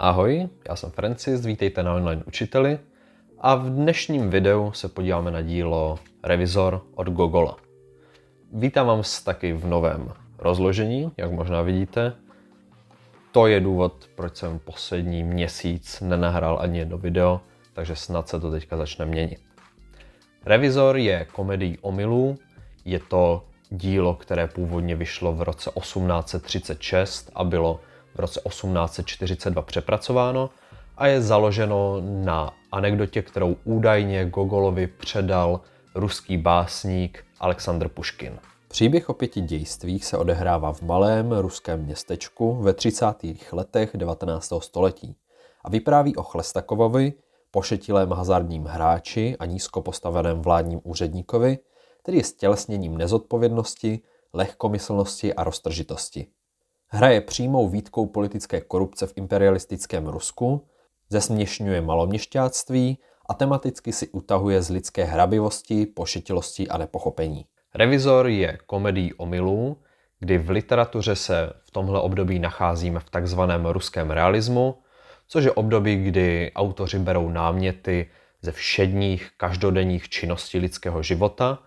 Ahoj, já jsem Francis, vítejte na Online Učiteli a v dnešním videu se podíváme na dílo Revizor od Gogola. Vítám vás taky v novém rozložení, jak možná vidíte. To je důvod, proč jsem poslední měsíc nenahrál ani jedno video, takže snad se to teďka začne měnit. Revizor je komedii omylů, je to dílo, které původně vyšlo v roce 1836 a bylo v roce 1842 přepracováno a je založeno na anekdotě, kterou údajně Gogolovi předal ruský básník Aleksandr Puškin. Příběh o pěti dějstvích se odehrává v malém ruském městečku ve 30. letech 19. století a vypráví o Chlestakovovi, pošetilém hazardním hráči a nízkopostaveném vládním úředníkovi, který je stělesněním nezodpovědnosti, lehkomyslnosti a roztržitosti. Hra je přímou výtkou politické korupce v imperialistickém Rusku, zesměšňuje maloměšťáctví a tematicky si utahuje z lidské hrabivosti, pošetilosti a nepochopení. Revizor je komedii omylů, kdy v literatuře se v tomhle období nacházíme v takzvaném ruském realismu, což je období, kdy autoři berou náměty ze všedních každodenních činností lidského života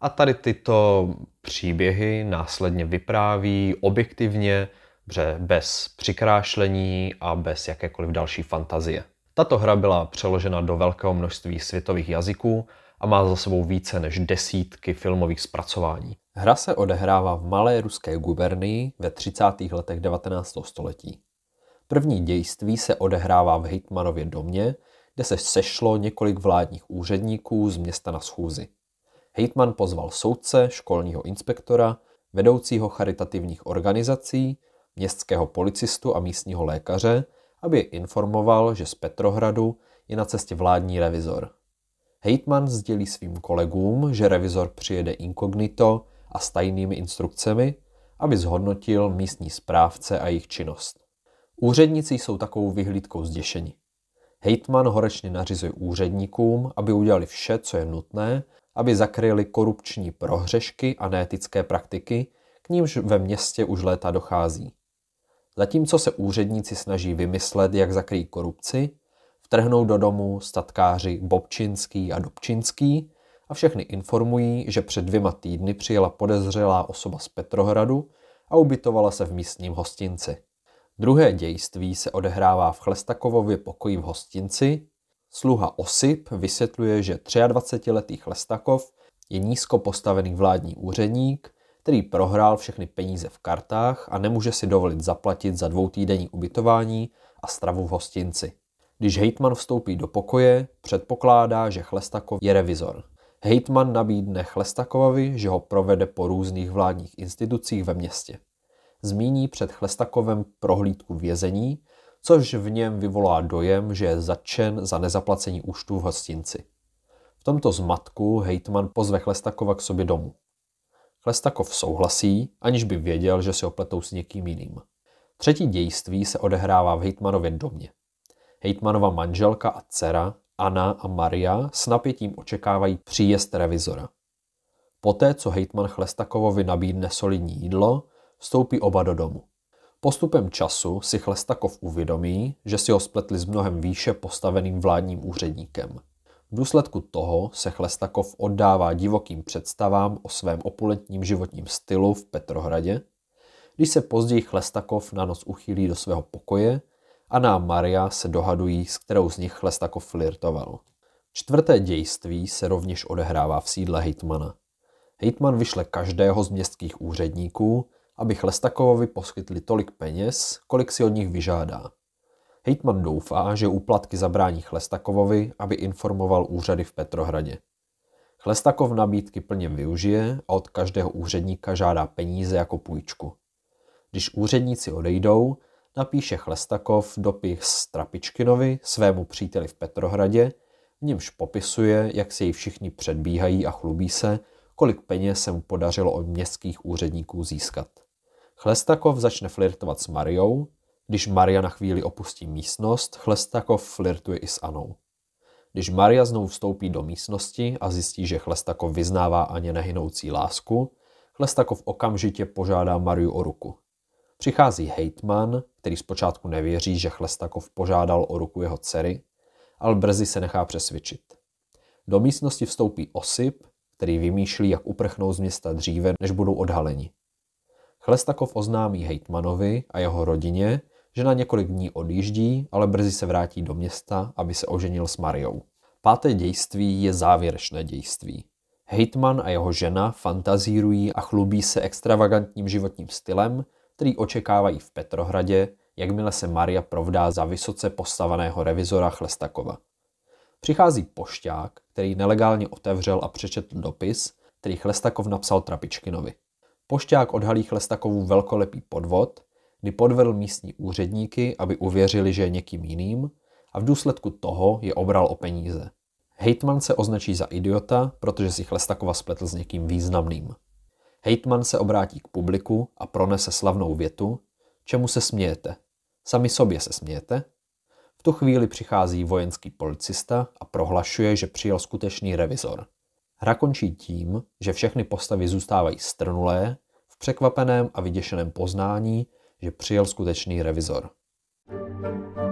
a tady tyto příběhy následně vypráví objektivně Pře bez přikrášlení a bez jakékoliv další fantazie. Tato hra byla přeložena do velkého množství světových jazyků a má za sebou více než desítky filmových zpracování. Hra se odehrává v malé ruské gubernii ve 30. letech 19. století. První dějství se odehrává v Hitmanově domě, kde se sešlo několik vládních úředníků z města na schůzi. Hejtman pozval soudce, školního inspektora, vedoucího charitativních organizací, městského policistu a místního lékaře, aby je informoval, že z Petrohradu je na cestě vládní revizor. Hejtman sdělí svým kolegům, že revizor přijede inkognito a s tajnými instrukcemi, aby zhodnotil místní správce a jejich činnost. Úředníci jsou takovou vyhlídkou zděšeni. Hejtman horečně nařizuje úředníkům, aby udělali vše, co je nutné, aby zakryli korupční prohřešky a neetické praktiky, k nímž ve městě už léta dochází. Zatímco se úředníci snaží vymyslet, jak zakrýt korupci, vtrhnou do domu statkáři Bobčinský a Dobčinský a všechny informují, že před dvěma týdny přijela podezřelá osoba z Petrohradu a ubytovala se v místním hostinci. Druhé dějství se odehrává v Chlestakovově pokoji v hostinci. Sluha Osip vysvětluje, že 23-letý Chlestakov je nízko postavený vládní úředník, který prohrál všechny peníze v kartách a nemůže si dovolit zaplatit za dvoutýdenní ubytování a stravu v hostinci. Když Hejtman vstoupí do pokoje, předpokládá, že Chlestakov je revizor. Hejtman nabídne Chlestakovovi, že ho provede po různých vládních institucích ve městě. Zmíní před Chlestakovem prohlídku vězení, což v něm vyvolá dojem, že je začen za nezaplacení účtu v hostinci. V tomto zmatku Hejtman pozve Chlestakova k sobě domů. Chlestakov souhlasí, aniž by věděl, že se opletou s někým jiným. Třetí dějství se odehrává v Hejtmanově domě. Hejtmanova manželka a dcera, Anna a Maria, s napětím očekávají příjezd revizora. Poté, co hejtman Chlestakovovi nabídne solidní jídlo, vstoupí oba do domu. Postupem času si Chlestakov uvědomí, že si ho spletli s mnohem výše postaveným vládním úředníkem – v důsledku toho se Chlestakov oddává divokým představám o svém opulentním životním stylu v Petrohradě, když se později Chlestakov na noc uchýlí do svého pokoje, Anna a Maria se dohadují, s kterou z nich Chlestakov flirtoval. Čtvrté dějství se rovněž odehrává v sídle Hejtmana. Hejtman vyšle každého z městských úředníků, aby Chlestakovovi poskytli tolik peněz, kolik si od nich vyžádá. Hejtman doufá, že úplatky zabrání Chlestakovovi, aby informoval úřady v Petrohradě. Chlestakov nabídky plně využije a od každého úředníka žádá peníze jako půjčku. Když úředníci odejdou, napíše Chlestakov dopis Trapičkinovi, svému příteli v Petrohradě, v němž popisuje, jak se jí všichni předbíhají a chlubí se, kolik peněz se mu podařilo od městských úředníků získat. Chlestakov začne flirtovat s Mariou, když Maria na chvíli opustí místnost, Chlestakov flirtuje i s Anou. Když Maria znovu vstoupí do místnosti a zjistí, že Chlestakov vyznává Aně nehynoucí lásku, Chlestakov okamžitě požádá Mariu o ruku. Přichází hejtman, který zpočátku nevěří, že Chlestakov požádal o ruku jeho dcery, ale brzy se nechá přesvědčit. Do místnosti vstoupí Osip, který vymýšlí, jak uprchnout z města dříve, než budou odhaleni. Chlestakov oznámí hejtmanovi a jeho rodině, že na několik dní odjíždí, ale brzy se vrátí do města, aby se oženil s Mariou. Páté dějství je závěrečné dějství. Hejtman a jeho žena fantazírují a chlubí se extravagantním životním stylem, který očekávají v Petrohradě, jakmile se Maria provdá za vysoce postaveného revizora Chlestakova. Přichází pošťák, který nelegálně otevřel a přečetl dopis, který Chlestakov napsal Trapičkinovi. Pošťák odhalí Chlestakovu velkolepý podvod kdy podvedl místní úředníky, aby uvěřili, že je někým jiným, a v důsledku toho je obral o peníze. Hejtman se označí za idiota, protože si Chlestakova spletl s někým významným. Hejtman se obrátí k publiku a pronese slavnou větu, čemu se smějete. Sami sobě se smějete? V tu chvíli přichází vojenský policista a prohlašuje, že přijel skutečný revizor. Hra končí tím, že všechny postavy zůstávají strnulé, v překvapeném a vyděšeném poznání, že přijel skutečný revizor. thank you